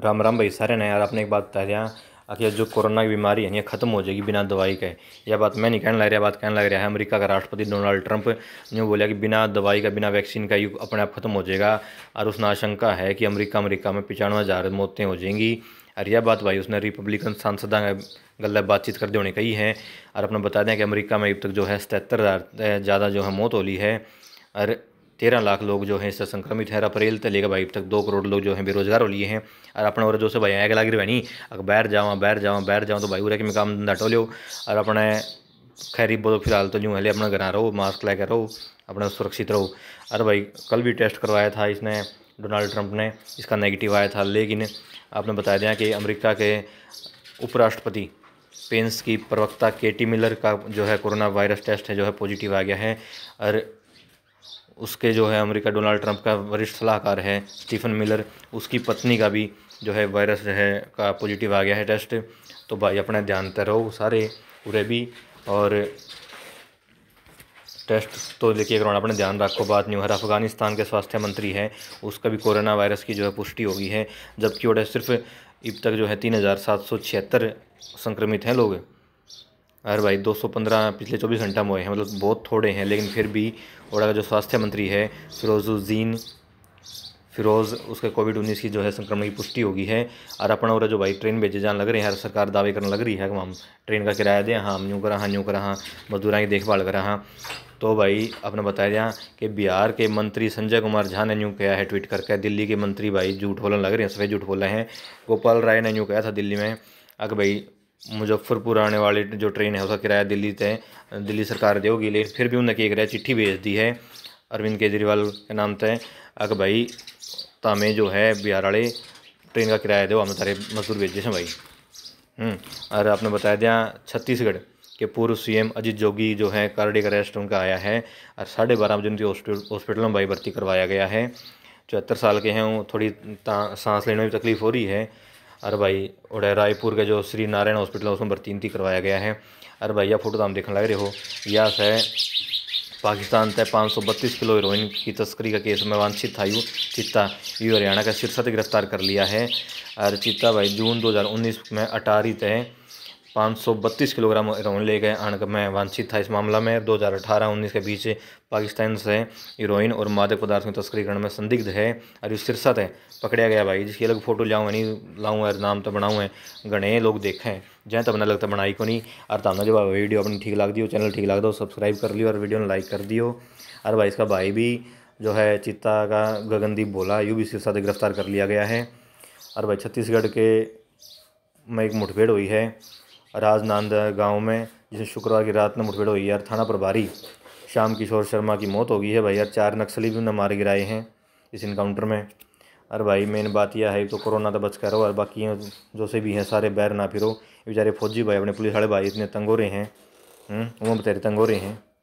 राम राम भाई सारे ना यार आपने एक बात बता दिया आखिर जो कोरोना की बीमारी है ये खत्म हो जाएगी बिना दवाई के यह बात मैं नहीं कहने लग रहा बात कहने लग रहा है अमेरिका का राष्ट्रपति डोनाल्ड ट्रंप ने बोला कि बिना दवाई का बिना वैक्सीन का युग अपने आप खत्म हो जाएगा और उसने आशंका है कि अमेरिका अमेरिका में पिचानवे हज़ार मौतें हो जाएंगी और यह बात भाई उसने रिपब्लिकन सांसद गल बातचीत करते उन्हें कही है और अपना बता दें कि अमरीका में अब तक जो है सतहत्तर हज़ार ज़्यादा जो है मौत होली है और तेरह लाख लोग जो हैं इससे संक्रमित हैं अप्रैल तक लेकर भाई तक दो करोड़ लोग जो हैं बेरोजगार हो लिए हैं और अपने और जो से भाई आगे लाग रही नहीं अगर बैर जावा बैर जावा बैर जाऊँ तो भाई उरा के मैं काम धंधा टो लो और अपने खैरी बोलो फिलहाल तो यूँ हले अपना घर रहो मास्क कर रहो अपना सुरक्षित रहो अरे भाई कल भी टेस्ट करवाया था इसने डोनाल्ड ट्रंप ने इसका नेगेटिव आया था लेकिन आपने बता दिया कि अमेरिका के उपराष्ट्रपति पेंस की प्रवक्ता केटी मिलर का जो है कोरोना वायरस टेस्ट है जो है पॉजिटिव आ गया है और उसके जो है अमेरिका डोनाल्ड ट्रंप का वरिष्ठ सलाहकार है स्टीफन मिलर उसकी पत्नी का भी जो है वायरस जो है का पॉजिटिव आ गया है टेस्ट तो भाई अपना ध्यानते तो रहो सारे पूरे भी और टेस्ट तो देखिए करवाना अपने ध्यान रखो बात नहीं हर अफगानिस्तान के स्वास्थ्य मंत्री हैं उसका भी कोरोना वायरस की जो है पुष्टि हो गई है जबकि वो सिर्फ अब तक जो है तीन हज़ार सात सौ छिहत्तर संक्रमित हैं लोग अरे भाई 215 पिछले 24 घंटा में हुए हैं मतलब बहुत थोड़े हैं लेकिन फिर भी और अगर जो स्वास्थ्य मंत्री है फिरोजुद्दीन फिरोज़ उसके कोविड उन्नीस की जो है संक्रमण की पुष्टि होगी है और अपना और जो भाई ट्रेन भेजे जान लग रहे हैं हर सरकार दावे करने लग रही है कि हम ट्रेन का किराया दें हाँ हम यूँ करा हाँ यूँ करा हाँ मजदूर की देखभाल करा हाँ तो भाई अपने बताया दें कि बिहार के मंत्री संजय कुमार झा ने यूँ किया है ट्वीट करके दिल्ली के मंत्री भाई झूठ बोलने लग रहे हैं सफेद झूठ बोल रहे हैं गोपाल राय ने यूँ कहा था दिल्ली में अगर भाई मुजफ्फरपुर आने वाली जो ट्रेन है उसका किराया दिल्ली से दिल्ली सरकार देगी लेकिन फिर भी उन्होंने एक चिट्ठी भेज दी है अरविंद केजरीवाल के नाम से अग भाई तामे जो है बिहार वाले ट्रेन का किराया दो हमने तारे मजदूर भेजे हैं भाई हम्म, और आपने बताया दिया छत्तीसगढ़ के पूर्व सीएम अजीत जोगी जो है कार्डिक अरेस्ट उनका आया है और साढ़े बारह बजे उनके हॉस्पिटल में भाई भर्ती करवाया गया है चौहत्तर साल के हैं वो थोड़ी सांस लेने में तकलीफ़ हो रही है अरे भाई और रायपुर के जो श्री नारायण हॉस्पिटल है उसमें भर्ती करवाया गया है अरे भाई यह फोटो तो हम देखने लग रहे हो यह है पाकिस्तान तय बत्तीस किलो हीरोइन की तस्करी का केस में वांछित था यू चित्ता यू हरियाणा का शीर्षक गिरफ्तार कर लिया है और चित्ता भाई जून 2019 में अटारी तय 532 किलोग्राम हेरोइन ले गए अनक में वांछित था इस मामला में 2018-19 के बीच पाकिस्तान से हीरोइन और मादक पदार्थों की तस्करीकरण में संदिग्ध है और ये सिरसत है पकड़ा गया भाई जिसकी अलग फ़ोटो लाऊँ नहीं लाऊँ और नाम तो बनाऊँ है गणे लोग देखें जहाँ तब तो ना लगता बनाई को नहीं और तब ना जब वीडियो अपनी ठीक लग दियो चैनल ठीक लग दो सब्सक्राइब कर लियो और वीडियो ने लाइक कर दियो और भाई इसका भाई भी जो है चित्ता का गगनदीप बोला यू भी सिरसा से गिरफ्तार कर लिया गया है और भाई छत्तीसगढ़ के में एक मुठभेड़ हुई है राजनांद गांव में जिसे शुक्रवार की रात में मुठभेड़ हुई है थाना प्रभारी श्याम किशोर शर्मा की मौत हो गई है भाई यार चार नक्सली भी उन्हें मारे गिराए हैं इस इनकाउंटर में अरे भाई मेन बात यह है तो कोरोना तो बच कर रहो और बाकी जो से भी हैं सारे बैर ना फिरो बेचारे फौजी भाई अपने पुलिस वाले भाई इतने तंग हो रहे हैं हम्म, वो बेचारे तंग हो रहे हैं